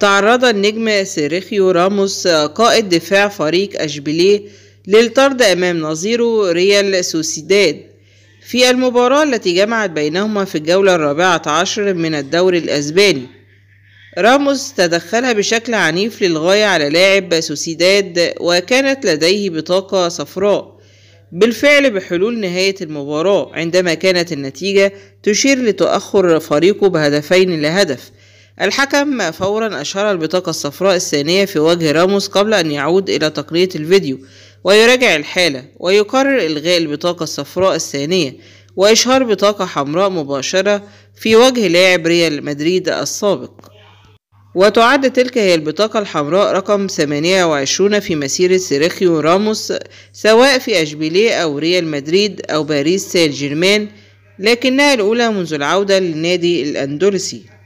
تعرض النجم سيريخيو راموس قائد دفاع فريق أشبيليه للطرد أمام نظيره ريال سوسيداد في المباراة التي جمعت بينهما في الجولة الرابعة عشر من الدوري الأسباني راموس تدخل بشكل عنيف للغاية على لاعب سوسيداد وكانت لديه بطاقة صفراء بالفعل بحلول نهاية المباراة عندما كانت النتيجة تشير لتأخر فريقه بهدفين لهدف الحكم فورا أشهر البطاقة الصفراء الثانية في وجه راموس قبل أن يعود إلى تقنية الفيديو ويراجع الحالة ويقرر إلغاء البطاقة الصفراء الثانية وإشهار بطاقة حمراء مباشرة في وجه لاعب ريال مدريد السابق وتعد تلك هي البطاقة الحمراء رقم 28 في مسيرة سيريخيو راموس سواء في أشبيليه أو ريال مدريد أو باريس سان جيرمان لكنها الأولى منذ العودة للنادي الأندلسي